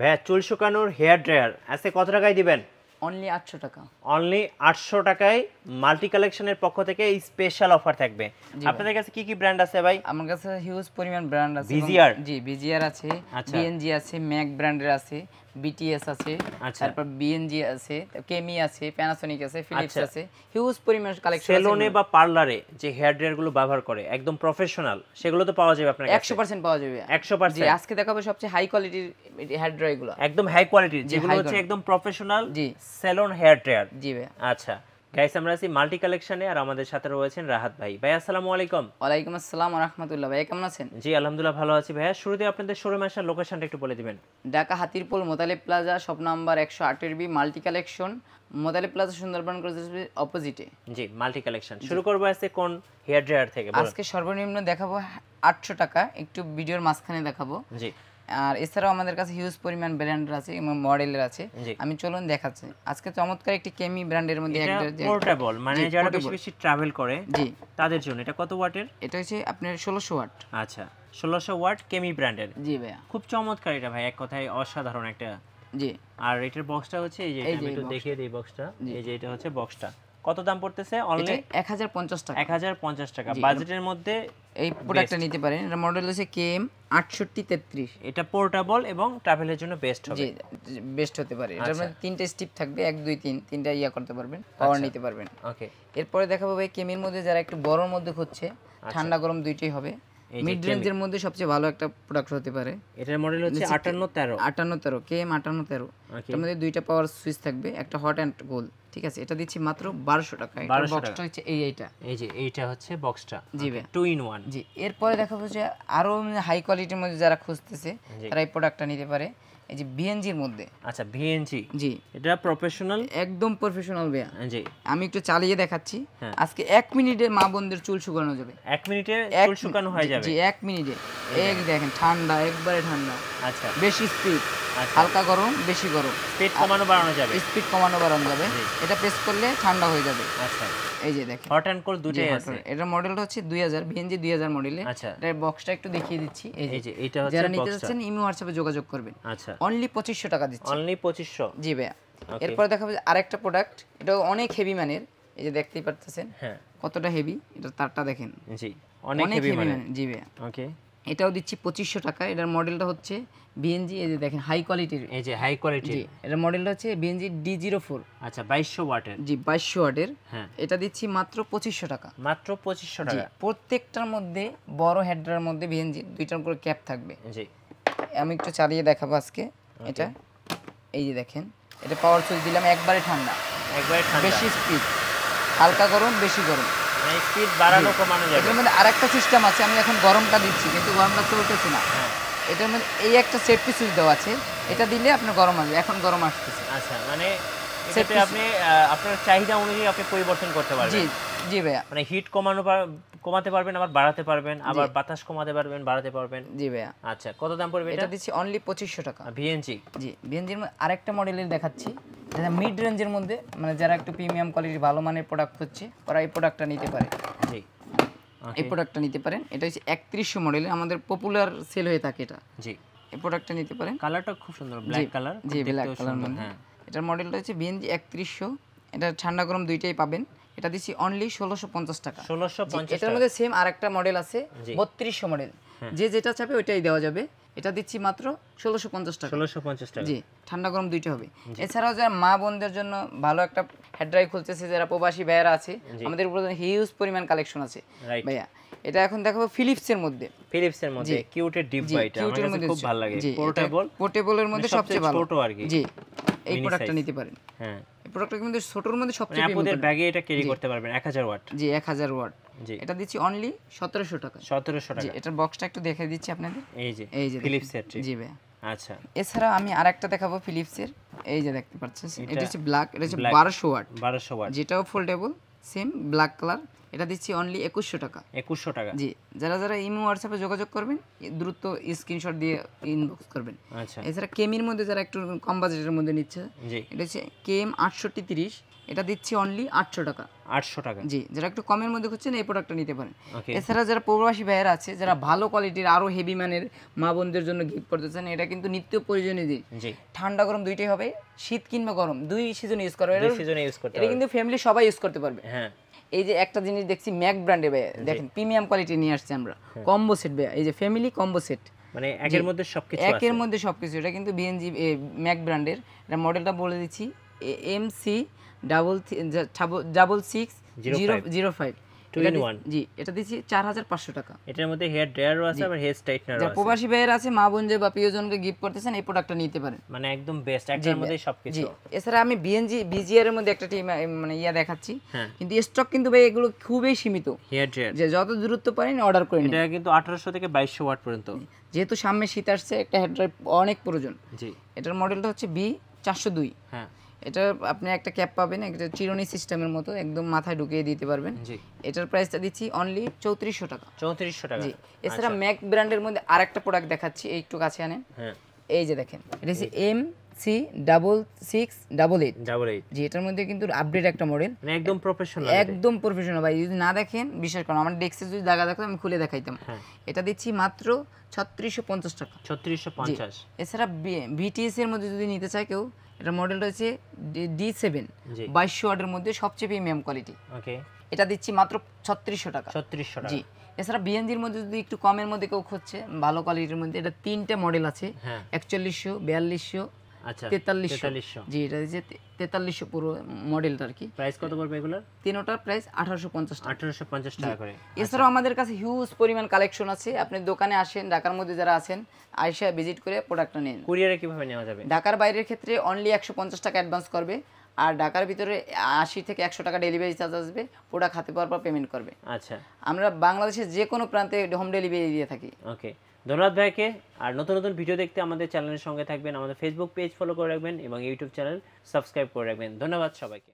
ভ্যা চুল শুকানোর hair dryer আজকে কত টাকায় দিবেন অনলি আটশো টাকা অনলি আটশো টাকায় মাল্টি কালেকশনের পক্ষ থেকে স্পেশাল অফার থাকবে আপনাদের কাছে কি কি ব্র্যান্ড আছে ভাই আমার কাছে হিউজ পরিমাণ ব্র্যান্ড আছে বিজিআর জি বিজিআর আছে বিএনজি আচ্ছা। আছে ম্যাক ব্র্যান্ডের আছে বিটিএস আছে আচ্ছা। তারপর বিএনজি আছে কেমি আছে প্যানাসোনিক আছে ফিলিপস আচ্ছা। আছে হিউজ পরিমাণ কালেকশন সেলুনে বা পার্লারে যে হেয়ার ড্রায়ার গুলো ব্যবহার করে একদম প্রফেশনাল সেগুলো তো পাওয়া যাবে আপনার 100% পাওয়া যাবে 100% জি আজকে দেখাবো সবচেয়ে হাই কোয়ালিটির হেয়ার ড্রায়ার গুলো একদম হাই কোয়ালিটির যেগুলো হচ্ছে একদম প্রফেশনাল জি সেলন হেয়ার ড্রায়ার জি ভাই আচ্ছা গাইস আমরা আছি মাল্টি কালেকশনে আর আমাদের সাথে রয়েছেন রাহাত ভাই ভাই আসসালামু আলাইকুম ওয়ালাইকুম আসসালাম রাহমাতুল্লাহ ভাই কেমন আছেন জি আলহামদুলিল্লাহ ভালো আছি ভাই শুরুতে আপনাদের শোরুমে আসার লোকেশনটা একটু বলে দিবেন Dhaka Hatirpul Motaleb plaza shop number একশো আটের B multi collection Motaleb plaza Sundarban কলেজের অপোজিটে জি মাল্টি কালেকশন শুরু করবো আজকে কোন হেয়ার ড্রায়ার থেকে আজকে সর্বনিম্ন দেখাবো আটশো টাকা একটু ভিডিওর মাঝখানে দেখাবো জি আর এছাড়াও আমাদের কাছে হিউজ পরিমাণ ব্র্যান্ডের আছে এবং মডেলের আছে আমি চলুন দেখাচ্ছি আজকে চমৎকার একটি কেমি ব্র্যান্ডের মধ্যে পোর্টেবল মানে যারা বেশি বেশি ট্রাভেল করে জি তাদের জন্য এটা কত ওয়াটের এটা হচ্ছে আপনার ষোলোশো ওয়াট আচ্ছা ষোলোশো ওয়াট কেমি ব্র্যান্ডের জি ভাইয়া খুব চমৎকার এটা ভাই এক কথায় অসাধারণ একটা জি আর এটার বক্সটা হচ্ছে এই যে আমি একটু দেখিয়ে দিই বক্সটা এই যে এটা হচ্ছে বক্সটা কত দাম পড়তেছে অনলি 1050 টাকা 1050 টাকা বাজেটের মধ্যে এই প্রোডাক্টটা নিতে পারেন এর মডেল হচ্ছে কেএম 6833 এটা পোর্টেবল এবং ট্রাভেলের জন্য বেস্ট হবে জি বেস্ট হতে পারে এটা আপনার আচ্ছা। তিনটা স্টিপ থাকবে 1 2 3 তিনটা ইয়া করতে পারবেন পাওয়ার আচ্ছা। নিতে পারবেন ওকে এরপর দেখাবো ভাই কেমির মধ্যে যারা একটু বড়র মধ্যে খুঁজছে আচ্ছা। ঠান্ডা গরম দুইটাই হবে মিড রেঞ্জের মধ্যে সবচেয়ে ভালো একটা প্রোডাক্ট হতে পারে এটার মডেল হচ্ছে 5813 5813 কেএম 5813 মধ্যে দুইটা পাওয়ার সুইচ থাকবে একটা হট অ্যান্ড গোল ঠিক আছে এটা দিচ্ছি মাত্র বারোশো টাকা এটা বক্সটা হচ্ছে এই এইটা এই যে এইটা হচ্ছে বক্সটা জি ভাই টু ইন ওয়ান জি এরপরে দেখাবো যে আরও হাই কোয়ালিটির মধ্যে যারা খুঁজতেছে তারা এই প্রোডাক্টটা নিতে পারে এই যে ভিএনজির মধ্যে আচ্ছা বিএনজি জি এটা প্রফেশনাল একদম প্রফেশনাল ভাইয়া হ্যাঁ, জি আমি একটু চালিয়ে দেখাচ্ছি হ্যাঁ। আজকে এক মিনিটে মা বোনদের চুল শুকানো যাবে এক মিনিটে চুল শুকানো হয়ে যাবে জি এক মিনিটে এই দেখেন ঠান্ডা একবারে ঠান্ডা আচ্ছা বেশি স্পিড আচ্ছা। হালকা গরম বেশি গরম গরম স্পিড কমানো বাড়ানো যাবে স্পিড কমানো বাড়ানো যাবে এটা প্রেস করলে ঠান্ডা হয়ে যাবে আচ্ছা এই যে দেখেন হট অ্যান্ড কোল্ড দুটোই আছে এটা মডেলটা হচ্ছে 2000 বিএনজি 2000 মডেলে আচ্ছা এটা বক্সটা একটু দেখিয়ে দিচ্ছি এই যে এটা হচ্ছে যারা নিতে যাচ্ছেন ইমো WhatsApp এ যোগাযোগ করবেন আচ্ছা অনলি 2500 টাকা দিচ্ছি অনলি 2500 জি ভাই এরপর দেখাবো আরেকটা প্রোডাক্ট এটা অনেক হেভি মানের এই যে দেখতেই পাচ্ছেন হ্যাঁ কতটা হেভি এটা তারটা দেখেন জি অনেক হেভি মানের জি ভাই ওকে এটাও দিচ্ছি পঁচিশশো টাকা এটার মডেলটা হচ্ছে বিএনজি এই যে দেখেন হাই কোয়ালিটির এই যে হাই কোয়ালিটি এটার মডেলটা হচ্ছে বিএনজি ডি জিরো ফোর আচ্ছা বাইশশো ওয়াটের জি বাইশশো ওয়াটের হ্যাঁ এটা দিচ্ছি মাত্র পঁচিশশো টাকা মাত্র পঁচিশশো টাকা প্রত্যেকটার মধ্যে বড় হেডার মধ্যে বিএনজি দুইটার করে ক্যাপ থাকবে জি আমি একটু চালিয়ে দেখাবো আজকে এটা এই যে দেখেন এটা পাওয়ার সুইচ দিলাম একবারে ঠান্ডা একবারে ঠান্ডা বেশি স্পিড হালকা গরম বেশি গরম মানে হ্যাঁ। আচ্ছা, মানে চাহিদা অনুযায়ী আপনি পরিবর্তন করতে পারবেন জি ভাইয়া মানে হিট কমাতে পারবেন আবার বাড়াতে পারবেন আবার বাতাস কমাতে পারবেন বাড়াতে পারবেন জি ভাইয়া আচ্ছা কত দাম পড়বে এটা দিচ্ছি অনলি পঁচিশশো টাকা ভিএনজি জি ভিএনজির আরেকটা মডেলের দেখাচ্ছি যারা মিড রেঞ্জের মধ্যে মানে যারা একটু প্রিমিয়াম কোয়ালিটির ভালো মানের প্রোডাক্ট হচ্ছে ওরা এই প্রোডাক্টটা নিতে পারে জি এই প্রোডাক্টটা নিতে পারেন এটা হচ্ছে একত্রিশশো মডেল আমাদের পপুলার সেল হয়ে থাকে এটা জি এই প্রোডাক্টটা নিতে পারেন কালারটা খুব সুন্দর ব্ল্যাক কালার জি ব্ল্যাক কালার মধ্যে হ্যাঁ। এটার মডেলটা হচ্ছে বিএনজি একত্রিশশো এটা ঠান্ডা গরম দুইটাই পাবেন এটা দিচ্ছি অনলি ষোলোশো পঞ্চাশ টাকা ষোলোশো পঞ্চাশ এটার মধ্যে সেম আরেকটা মডেল আছে বত্রিশশো মডেল হ্যাঁ। যে যেটা চাপে ওইটাই দেওয়া যাবে এটা দিচ্ছি মাত্র ষোলোশো পঞ্চাশ টাকা ষোলোশো পঞ্চাশ টাকা জি ঠান্ডা গরম দুইটা হবে এছাড়াও যারা মা বোনদের জন্য ভালো একটা হেড ড্রাই খুলতেছে যারা প্রবাসী ভাইয়ারা আছে আমাদের উপর হিউজ পরিমাণ কালেকশন আছে ভাইয়া এটা এখন দেখাবো ফিলিপসের মধ্যে ফিলিপসের মধ্যে কিউটের ডিপ এটা কিউটের মধ্যে খুব ভালো লাগে পোর্টেবল পোর্টেবলের মানে মধ্যে সবচেয়ে ভালো ছোট আর কি জি এই প্রোডাক্টটা নিতে পারেন হ্যাঁ এই প্রোডাক্টটা কিন্তু ছোটর মধ্যে সবচেয়ে আপনাদের মানে ব্যাগে এটা ক্যারি করতে পারবেন 1000 ওয়াট জি 1000 ওয়াট এটা দিচ্ছি অনলি সতেরোশো টাকা সতেরোশো টাকা এটার বক্সটা একটু দেখে দিচ্ছি আপনাদের এই যে এই যে ফিলিপসের জি ভাই আচ্ছা এছাড়া আমি আরেকটা দেখাবো ফিলিপসের এই যে দেখতে পাচ্ছেন এটা হচ্ছে ব্ল্যাক এটা হচ্ছে বারোশো ওয়াট বারোশো ওয়াট যেটাও ফোল্ডেবল সেম ব্ল্যাক কালার এটা দিচ্ছি অনলি একুশশো টাকা একুশশো টাকা জি যারা যারা ইমো হোয়াটসঅ্যাপে যোগাযোগ করবেন দ্রুত স্ক্রিনশট দিয়ে ইনবক্স করবেন আচ্ছা এছাড়া কেমির মধ্যে যারা একটু কম বাজেটের মধ্যে নিচ্ছে জি এটা হচ্ছে কেম আটষট্টি তিরিশ এটা দিচ্ছি অনলি আটশো টাকা আটশো টাকা জি যারা একটু কমের মধ্যে খুঁজছেন এই প্রোডাক্টটা নিতে পারেন এছাড়া যারা প্রবাসী ভাইয়ের আছে যারা ভালো কোয়ালিটির আরও হেভি মানের মা বোনদের জন্য গিফট করতে চান এটা কিন্তু নিত্য প্রয়োজনীয় জিনিস ঠান্ডা গরম দুইটাই হবে শীত কিংবা গরম দুই সিজন ইউজ করবে সিজনে ইউজ করতে এটা কিন্তু ফ্যামিলি সবাই ইউজ করতে পারবে হ্যাঁ এই যে একটা জিনিস দেখছি ম্যাক ব্র্যান্ডে ভাইয়া দেখেন প্রিমিয়াম কোয়ালিটি নিয়ে আসছি আমরা কম্বো হ্যাঁ। সেট ভাইয়া এই যে ফ্যামিলি কম্বো সেট মানে একের মধ্যে সবকিছু একের মধ্যে সবকিছু এটা কিন্তু বিএনজি ম্যাক ব্র্যান্ডের এটা মডেলটা বলে দিচ্ছি M C double double six zero zero five জি এটা দিচ্ছি চার হাজার পাঁচশো টাকা এটার মধ্যে হেয়ার ড্রায়ারও আছে আবার হেয়ার আছে প্রবাসী ভাইয়ের আছে মা বোন বা প্রিয়জনকে গিফট করতেছেন এই প্রোডাক্টটা নিতে পারেন মানে একদম বেস্ট একটার মধ্যে সবকিছু এছাড়া আমি বিএনজি বিজিআর এর মধ্যে একটা টিম মানে ইয়া দেখাচ্ছি হ্যাঁ। কিন্তু স্টক কিন্তু ভাই এগুলো খুবই সীমিত হেয়ার ড্রায়ার যে যত দূরত্ব পারেন অর্ডার করে এটা কিন্তু 1800 থেকে 2200 ওয়াট পর্যন্ত যেহেতু সামনে শীত আসছে একটা হেয়ার ড্রায়ার অনেক প্রয়োজন জি এটার মডেলটা হচ্ছে বি চারশো দুই হ্যাঁ এটা আপনি একটা ক্যাপ পাবেন একটা চিরনি সিস্টেমের মতো একদম মাথায় ঢুকিয়ে দিতে পারবেন এটার প্রাইসটা দিচ্ছি অনলি চৌত্রিশশো টাকা চৌত্রিশশো টাকা জি এছাড়া ম্যাক আচ্ছা। ব্র্যান্ডের মধ্যে আরেকটা প্রোডাক্ট দেখাচ্ছি একটু কাছে আনেন হ্যাঁ। এই যে দেখেন এটা হচ্ছে M C double six double eight double eight জি এটার মধ্যে কিন্তু আপডেট একটা মডেল মানে একদম প্রফেশনাল একদম প্রফেশনাল ভাই যদি না দেখেন বিশ্বাস আমার ডেস্কে যদি দাগা আমি খুলে দেখাইতাম হ্যাঁ। এটা দিচ্ছি মাত্র ছত্রিশশো পঞ্চাশ টাকা ছত্রিশশো পঞ্চাশ এছাড়া বিটিএস এর মধ্যে যদি নিতে চায় কেউ এটা মডেল রয়েছে ডি সেভেন বাইশশো ওয়ার্ডের মধ্যে সবচেয়ে প্রিমিয়াম কোয়ালিটি ওকে এটা দিচ্ছি মাত্র ছত্রিশশো টাকা ছত্রিশশো জি এছাড়া বিএনজির মধ্যে যদি একটু কমের মধ্যে কেউ খুঁজছে ভালো কোয়ালিটির মধ্যে এটা তিনটে মডেল আছে হ্যাঁ। একচল্লিশশো বিয়াল্লিশশো আচ্ছা, আচ্ছা। আপনি দোকানে আসেন ঢাকার মধ্যে যারা আছেন আইসা ভিজিট করে প্রোডাক্টটা নিন কুরিয়ারে কিভাবে নেওয়া যাবে ঢাকার বাইরের ক্ষেত্রে অনলি একশো পঞ্চাশ টাকা অ্যাডভান্স করবে আর ঢাকার ভিতরে আশি থেকে একশো টাকা ডেলিভারি চার্জ আসবে প্রোডাক্ট হাতে পাওয়ার পর পেমেন্ট করবে আচ্ছা আমরা বাংলাদেশের যে কোনো প্রান্তে হোম ডেলিভারি দিয়ে থাকি ওকে ধন্যবাদ ভাইকে আর নতুন নতুন ভিডিও দেখতে আমাদের চ্যানেলের সঙ্গে থাকবেন আমাদের ফেসবুক পেজ ফলো করে রাখবেন এবং ইউটিউব চ্যানেল সাবস্ক্রাইব করে রাখবেন ধন্যবাদ সবাইকে